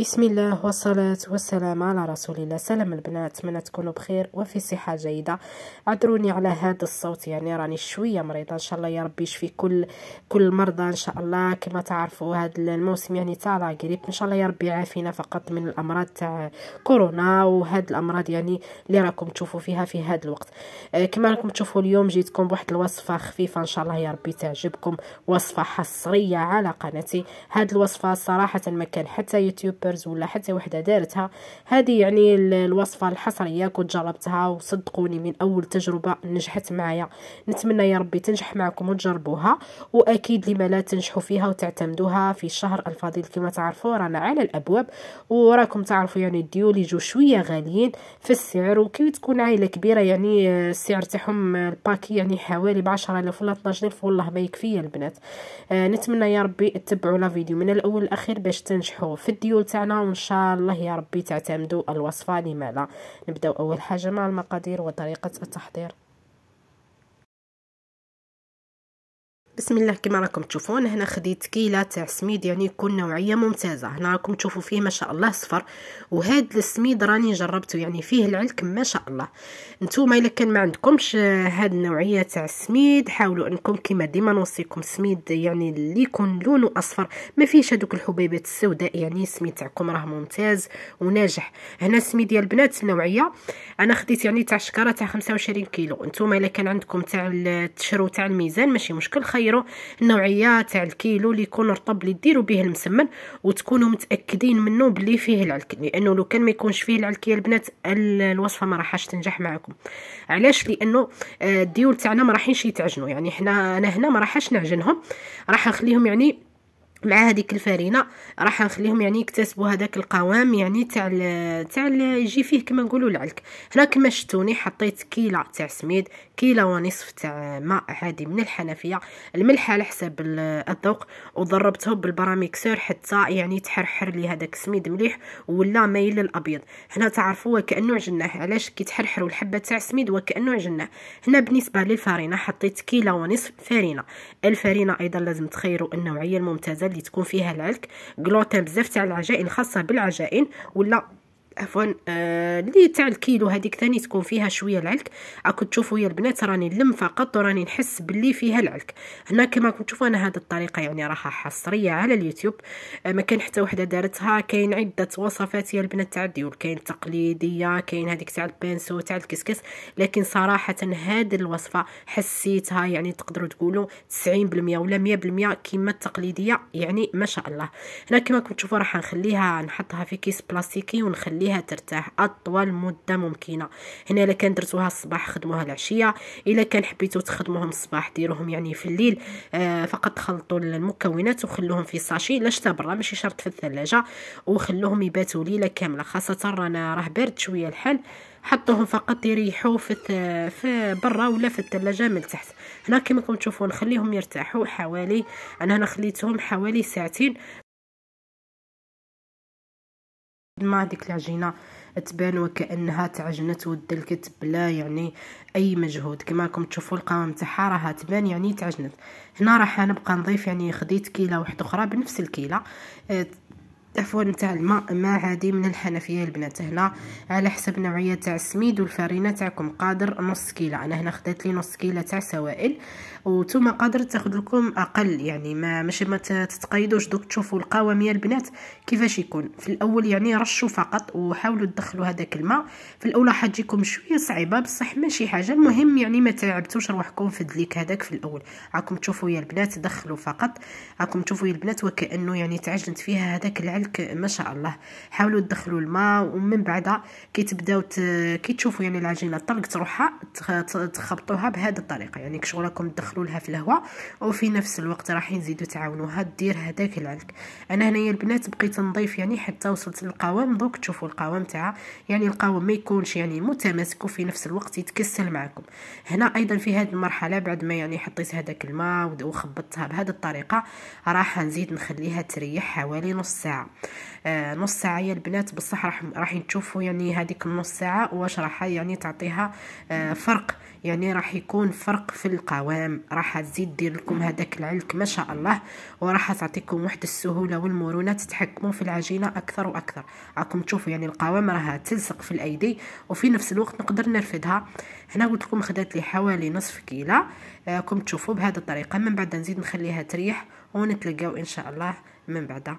بسم الله والصلاة والسلام على رسول الله سلام البنات أتمنى تكونوا بخير وفي صحة جيدة عذروني على هذا الصوت يعني راني شوية مريضة إن شاء الله يا ربي يشفي كل كل مرضى إن شاء الله كما تعرفوا هذا الموسم يعني تاع قريب إن شاء الله يا ربي يعافينا فقط من الأمراض تاع كورونا وهاد الأمراض يعني اللي راكم تشوفوا فيها في هذا الوقت كما راكم تشوفوا اليوم جيتكم بواحد الوصفة خفيفة إن شاء الله يا ربي تعجبكم وصفة حصرية على قناتي هاد الوصفة صراحة ما كان حتى يوتيوب ديفلوبرز ولا حتى وحده دارتها هذه يعني الوصفه الحصريه كنت جربتها وصدقوني من اول تجربه نجحت معايا نتمنى يا ربي تنجح معكم وتجربوها واكيد لما لا تنجحوا فيها وتعتمدوها في الشهر الفضيل كما تعرفوا رانا على الابواب وراكم تعرفوا يعني الديول يجوا شويه غاليين في السعر وكي تكون عائله كبيره يعني آه، السعر تاعهم الباكي يعني حوالي ب 10000 ولا 12000 والله ما يكفي البنات آه نتمنى يا ربي تتبعوا لا فيديو من الاول للاخير باش تنجحوا في الديول تاعنا وان شاء الله يا ربي تعتمدوا الوصفه لما لا نبداو اول حاجه مع المقادير وطريقه التحضير بسم الله كما راكم تشوفون هنا خديت كيله تاع سميد يعني يكون نوعيه ممتازه هنا راكم تشوفوا فيه ما شاء الله صفر وهذا السميد راني جربته يعني فيه العلك ما شاء الله نتوما الا كان ما عندكمش آه، هاد النوعيه تاع السميد حاولوا انكم كما ديما نوصيكم سميد يعني اللي يكون لونه اصفر ما فيهش هذوك الحبيبات السوداء يعني السميد تاعكم راه ممتاز وناجح هنا السميد ديال البنات النوعيه انا خديت يعني تاع شكاره تاع 25 كيلو نتوما الا كان عندكم تاع التشرو تاع الميزان ماشي مشكل خير تخيروا النوعيه تاع الكيلو اللي يكون رطب اللي ديروا به المسمن وتكونوا متاكدين منه بلي فيه العلك لانه لو كان ما يكونش فيه العلك يا البنات الوصفه ما راحش تنجح معكم علاش لانه آه، الديول تاعنا ما راحينش يتعجنوا يعني حنا انا هنا ما راحش نعجنهم راح نخليهم يعني مع هذيك الفرينه راح نخليهم يعني يكتسبوا هذاك القوام يعني تاع تاع يجي فيه كما نقولوا العلك هنا كما شفتوني حطيت كيله تاع سميد كيله ونصف تاع ماء عادي من الحنفيه الملح على حساب الذوق وضربته بالبراميكسور حتى يعني تحرحر لي هذاك السميد مليح ولا مايل للابيض هنا تعرفوا وكانه عجناه علاش كي تحرحروا الحبه تاع السميد وكانه عجناه هنا بالنسبه للفرينه حطيت كيله ونصف فرينه الفرينه ايضا لازم تخيروا النوعيه الممتازه اللي تكون فيها العلك غلوتين بزاف تاع العجائن خاصه بالعجائن ولا عفوا آه، اللي تاع الكيلو هذيك ثاني تكون فيها شويه العلك راكم تشوفوا يا البنات راني نلم فقط وراني نحس باللي فيها العلك هنا كما راكم تشوفوا انا هذه الطريقه يعني راها حصريه على اليوتيوب آه، ما كان حتى وحده دارتها كاين عده وصفات يا البنات تاع الديول كاين تقليديه كاين هذيك تاع البانسو تاع الكسكس لكن صراحه هذه الوصفه حسيتها يعني تقدروا تقولوا 90% ولا 100% كيما التقليديه يعني ما شاء الله هنا كما راكم تشوفوا راح نخليها نحطها في كيس بلاستيكي ونخلي خليها ترتاح اطول مده ممكنه هنا الا كان درتوها الصباح خدموها العشيه الا كان حبيتو تخدموهم الصباح ديروهم يعني في الليل آه فقط خلطوا المكونات وخلوهم في ساشي لا شتا برا ماشي شرط في الثلاجه وخلوهم يباتوا ليله كامله خاصه رانا راه بارد شويه الحال حطوهم فقط يريحوا في في برا ولا في الثلاجه من تحت هنا كما راكم تشوفوا نخليهم يرتاحوا حوالي انا هنا خليتهم حوالي ساعتين ما ديك العجينه تبان وكانها تعجنت ودلكت بلا يعني اي مجهود كما راكم تشوفوا القوام تاعها راها تبان يعني تعجنت هنا راح نبقى نضيف يعني خديت كيله واحده اخرى بنفس الكيله عفوا نتاع الماء ما عادي من الحنفيه البنات هنا على حسب نوعيه تاع السميد والفرينه تاعكم قادر نص كيله انا هنا خدات لي نص كيله تاع سوائل وتوما قادر تاخذ لكم اقل يعني ما ماشي ما تتقيدوش دوك تشوفوا يا البنات كيفاش يكون في الاول يعني رشوا فقط وحاولوا تدخلوا هذاك الماء في الاولى حتجيكم شويه صعيبه بصح ماشي حاجه المهم يعني ما تعبتوش روحكم في الدليك هذاك في الاول راكم تشوفوا يا البنات دخلوا فقط راكم تشوفوا يا البنات وكانه يعني تعجنت فيها هذاك بحالك ما شاء الله حاولوا تدخلوا الماء ومن بعدها كيتبداو كيتشوفوا يعني العجينه طلقت روحها تخبطوها بهذه الطريقه يعني كشغل راكم تدخلوا لها في الهواء وفي نفس الوقت راح نزيدوا تعاونوها دير هذاك العلك انا هنايا البنات بقيت نضيف يعني حتى وصلت للقوام دوك تشوفوا القوام تاعها يعني القوام ما يكونش يعني متماسك وفي نفس الوقت يتكسل معكم هنا ايضا في هذه المرحله بعد ما يعني حطيت هذاك الماء وخبطتها بهذه الطريقه راح نزيد نخليها تريح حوالي نص ساعه آه، نص ساعه يا البنات بصح راح راح تشوفوا يعني هذيك النص ساعه واش راح يعني تعطيها آه، فرق يعني راح يكون فرق في القوام راح تزيد دير لكم هذاك العلك ما شاء الله وراح تعطيكم واحد السهوله والمرونه تتحكموا في العجينه اكثر واكثر راكم تشوفوا يعني القوام راها تلصق في الايدي وفي نفس الوقت نقدر نرفدها هنا قلت لكم خدات لي حوالي نصف كيله آه، راكم تشوفوا بهذه الطريقه من بعد نزيد نخليها تريح ونتلقاو ان شاء الله من بعد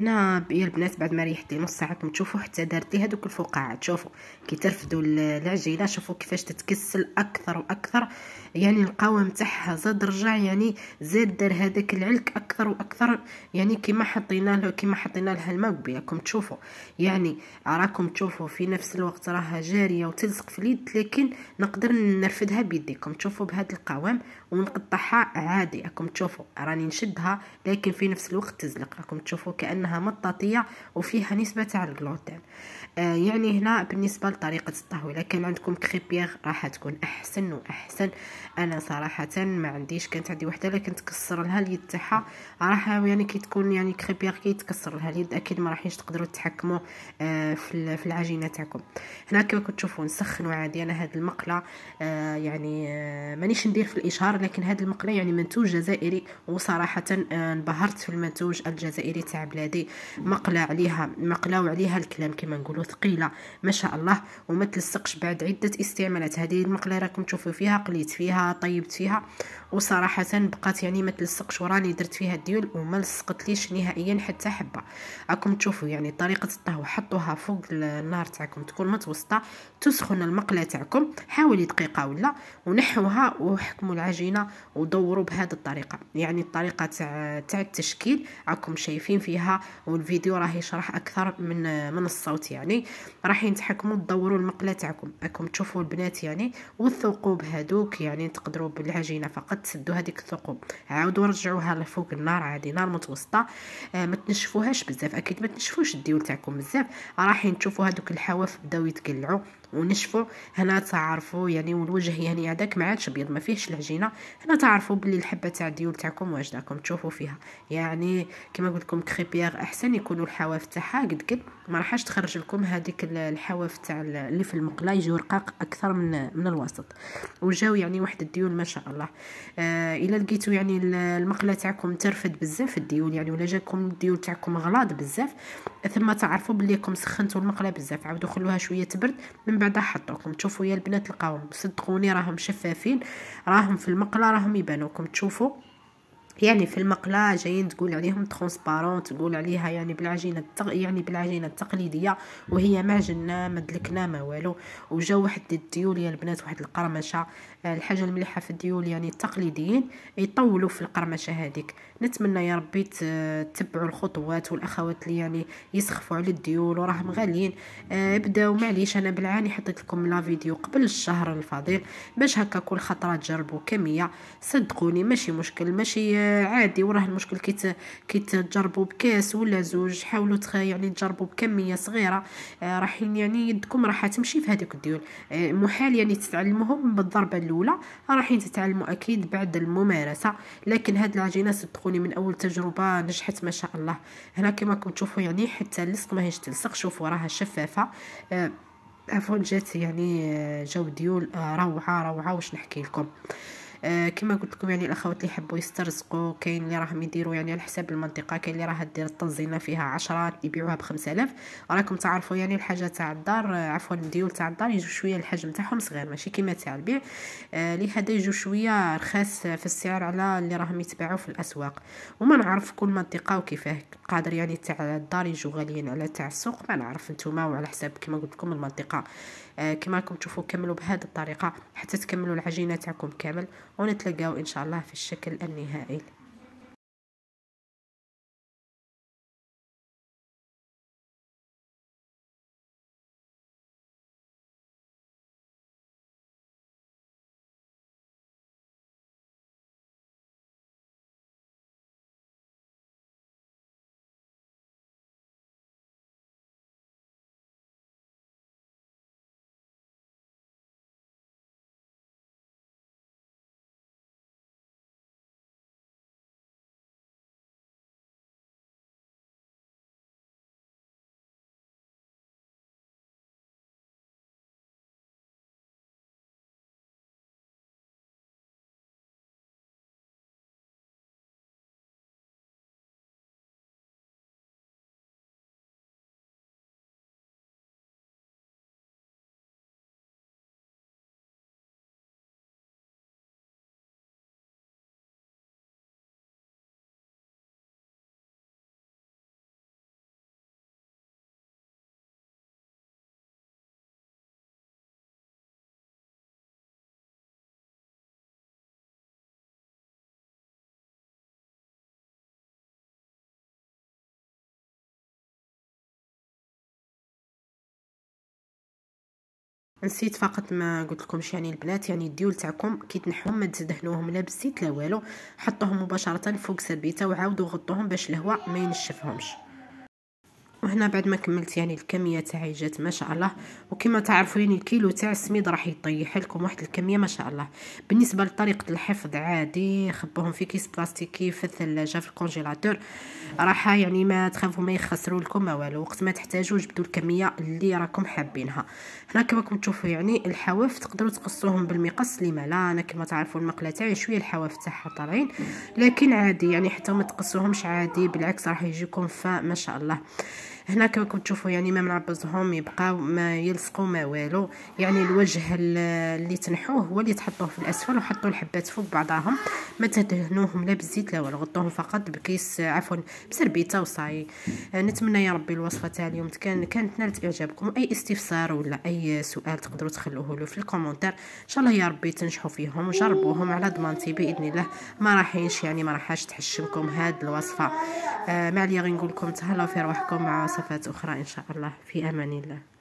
هنا يا البنات بعد ما ريحت نص ساعه راكم تشوفوا حتى دارتي ليه هذوك الفقاعات شوفوا كي ترفدوا العجينه شوفوا كيفاش تتكسل اكثر واكثر يعني القوام تاعها زاد رجع يعني زاد دار هذاك العلك اكثر واكثر يعني كيما حطينا له كيما حطينا لها الماء قبيلكم تشوفوا يعني راكم تشوفوا في نفس الوقت راها جاريه وتلصق في اليد لكن نقدر نرفدها بيديكم تشوفوا بهذا القوام ونقطعها عادي راكم تشوفوا راني نشدها لكن في نفس الوقت تزلق راكم تشوفوا كانها مطاطيه وفيها نسبه تاع الجلوتين آه يعني هنا بالنسبه لطريقه الطهو الا كان عندكم كريبيغ راح تكون احسن واحسن انا صراحه ما عنديش كانت عندي وحده لكن تكسر لها اليد تاعها راح يعني كي تكون يعني كريبيغ كي تكسر لها اليد اكيد ما راحينش تقدروا تتحكموا آه في العجينه تاعكم هنا كما تشوفوا نسخنوا عادي انا هذه المقله آه يعني آه مانيش ندير في الاشهار لكن هذا المقلى يعني منتوج جزائري وصراحه آه، انبهرت في المنتوج الجزائري تاع بلادي مقلى عليها مقلى وعليها الكلام كما نقولوا ثقيله ما شاء الله وما تلصقش بعد عده استعمالات هذه المقلى راكم تشوفوا فيها قليت فيها طيبت فيها وصراحه بقات يعني ما تلصقش وراني درت فيها الديول وما لصقت ليش نهائيا حتى حبه راكم تشوفوا يعني طريقه الطهو حطوها فوق النار تاعكم تكون متوسطه تسخن المقلى تاعكم حاولي دقيقه ولا ونحوها وحكموا العجين جينا ودوروا بهذه الطريقه يعني الطريقه تاع تاع التشكيل راكم شايفين فيها والفيديو راه يشرح اكثر من من الصوت يعني راحين تحكموا تدوروا المقله تاعكم راكم تشوفوا البنات يعني والثقوب هذوك يعني تقدروا بالعجينه فقط تسدوا هذيك الثقوب عاودوا رجعوها لفوق النار عادي نار متوسطه آه ما تنشفوهاش بزاف اكيد ما تنشفوش الديول تاعكم بزاف راحين تشوفوا هذوك الحواف بداو يتقلعوا ونشفوا هنا تعرفوا يعني والوجه يعني هذاك ما عادش ابيض ما فيهش العجينه هنا تعرفوا باللي الحبه تاع الديول تاعكم واجداكم تشوفوا فيها يعني كما قلت لكم كريبيير احسن يكونوا الحواف تاعها قد قد ما راحش تخرج لكم هذيك الحواف تاع اللي في المقله يجيو رقاق اكثر من من الوسط وجاو يعني واحد الديول ما شاء الله آه الا لقيتوا يعني المقله تاعكم ترفد بزاف الديول يعني ولا جاكم الديول تاعكم غلاض بزاف ثم تعرفوا بليكم سخنتوا المقله بزاف عاودوا خلوها شويه تبرد من بعد حطوكم تشوفوا يا البنات لقاوهم صدقوني راهم شفافين راهم في المقله راهم يبانوكم تشوفوا يعني في المقلاة جايين تقول عليهم ترونسبارون تقول عليها يعني بالعجينة التق... يعني بالعجينة التقليدية وهي معجنة ما دلكنا ما والو وجا واحد الديول الديوليا يعني البنات واحد القرمشة آه، الحاجة المليحة في الديول يعني التقليديين يطولوا في القرمشة هذيك نتمنى يا ربي تتبعوا الخطوات والاخوات اللي يعني يسخفوا على الديول وراهم غاليين آه، بداو معليش انا بالعاني حطيت لكم لا فيديو قبل الشهر الفضيل باش هكا كل خطره تجربوا كميه صدقوني ماشي مشكل ماشي عادي وراه المشكل كي كيتجربوا بكاس ولا زوج حاولوا تخ يعني تجربوا بكميه صغيره آه، راح يعني يدكم راح تمشي في هذوك الديون آه، محال يعني تتعلموهم بالضربه الاولى راح تتعلموا اكيد بعد الممارسه لكن هاد العجينه صدقوني من اول تجربه نجحت ما شاء الله هنا كما راكم تشوفوا يعني حتى اللصق ماهيش تلصق شوفوا راها شفافه آه، عفوا جات يعني جاو ديول روعه روعه واش نحكي لكم آه، كما قلت لكم يعني الاخوات اللي يحبوا يسترزقوا كاين اللي راهم يديروا يعني على حساب المنطقه كاين اللي راها دير الطنزينه فيها 10 يبيعوها ب 5000 راكم تعرفوا يعني الحاجه تاع الدار آه، عفوا الديول تاع الدار يجوا شويه الحجم تاعهم صغير ماشي كيما تاع البيع آه لهذا يجوا شويه رخاص في السعر على اللي راهم يتباعوا في الاسواق وما نعرف كل منطقه وكيفاه قادر يعني تاع الدار يجوا غاليين على تاع السوق ما نعرف نتوما وعلى حساب كما قلت لكم المنطقه آه كما راكم تشوفوا كملوا بهذه الطريقه حتى تكملوا العجينه تاعكم كامل ونتلقاو إن شاء الله في الشكل النهائي نسيت فقط ما قلت لكمش يعني البنات يعني الديول تاعكم كي تنحوهم ما تدهنوهم لا بالزيت لا والو حطوهم مباشره فوق سربيته وعاودوا غطوهم باش الهواء ما ينشفهمش وهنا بعد ما كملت يعني الكميه تاعي جات ما شاء الله وكما تعرفوا يعني الكيلو تاع السميد راح يطيح لكم واحد الكميه ما شاء الله بالنسبه لطريقه الحفظ عادي خبوهم في كيس بلاستيكي في الثلاجه في الكونجيلاتور راح يعني ما تخافوا ما يخسروا لكم ما والو وقت ما تحتاجوا جبدوا الكميه اللي راكم حابينها هنا كما راكم تشوفوا يعني الحواف تقدروا تقصوهم بالمقص لما لا انا كما تعرفوا المقله تاعي شويه الحواف تاعها طالعين لكن عادي يعني حتى ما تقصوهمش عادي بالعكس راح يجيكم فما شاء الله هنا كما تشوفوا يعني ما منعبزهم يبقاو ما يلصقوا ما والو يعني الوجه اللي تنحوه هو اللي تحطوه في الاسفل وحطوا الحبات فوق بعضهم ما تدهنوهم لا بالزيت لا والو غطوهم فقط بكيس عفوا بسربيته وصاي آه، نتمنى يا ربي الوصفه تاع اليوم كان كانت نالت اعجابكم اي استفسار ولا اي سؤال تقدروا تخلوه له في الكومونتير ان شاء الله يا ربي تنجحوا فيهم وجربوهم على ضمانتي باذن الله ما راحينش يعني ما راحش تحشمكم هاد الوصفه آه، معليا عليا لكم تهلاو في روحكم مع وصفات اخرى ان شاء الله في امان الله